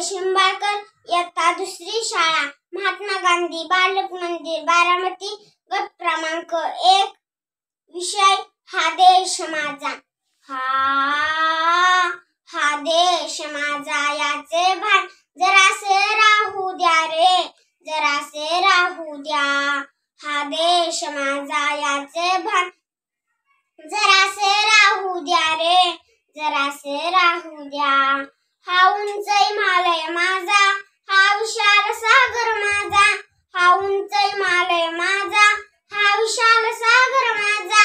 शिंबाळकर दुसरी शाळा महात्मा गांधी बालक मंदिर बारामती गट क्रमांक एक विषय हा देश माझा हा हा देश माझा याचे भान जरासे राहू द्या रे जरासे राहू द्या हा देश माझा याचे भान जरासे राहू द्या रे जरासे राहू द्या हा उंच हिमालय माझा हा विशाल सागर माझा हा उंच हिमालय माझा हा विशाल सागर माझा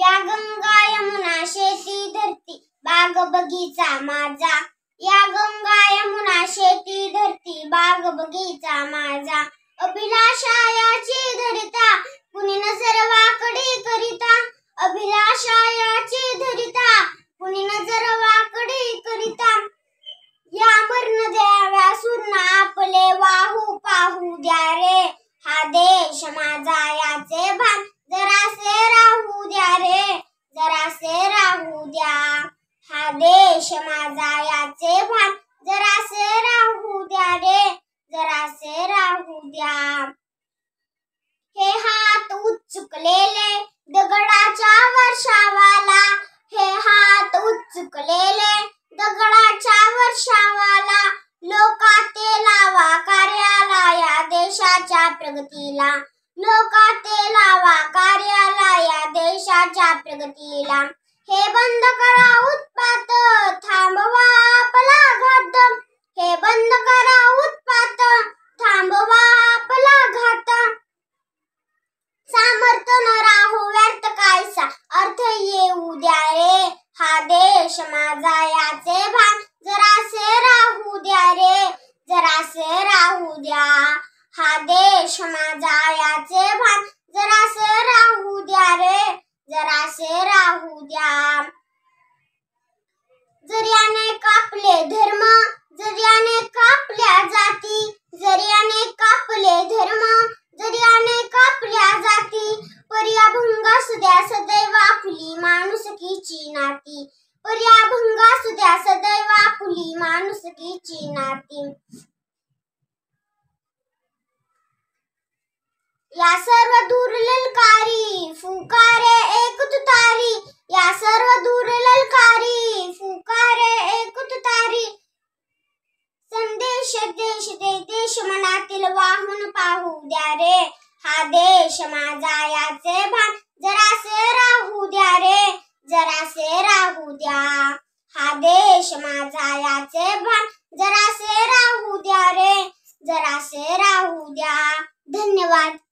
या गंगा यमुना शेती धरती बाग बगीचा माझा या गंगा यमुना शेती धरती बाग बगीचा माझा अभिलाषा याची धरिता कुणी न सर्वाकडे करिता त्याचे भान जरासे राहू द्या रे जरासे राहू द्या हे हात उचुकलेले दगडाच्या वर्षावाला हे हात उचुकलेले दगडाच्या वर्षावाला ते लावा कार्याला या देशाच्या प्रगतीला ते लावा कार्याला या देशाच्या प्रगतीला हे बंद करा उत्पात थांबवा आपला घात हे बंद करा उत्पात थांबवा आपला घात सामर्थ न राहू व्यर्थ कायसा अर्थ येऊ द्या रे हा देश माझा याचे भान जरासे राहू द्या रे जरासे राहू द्या हा देश माझा असू द्या सदैव आपुली माणुसकीची नाती या सर्व दुर्ललकारी फुकारे एक तुतारी या सर्व दुर्ललकारी फुकारे एक तुतारी संदेश देश दे देश मनातील वाहून पाहू द्या रे हा देश माझा याचे भान जरासे राहू द्या रे जरासे राहू द्या देश माझा याचे भान जरासे राहू द्या रे जरासे राहू द्या धन्यवाद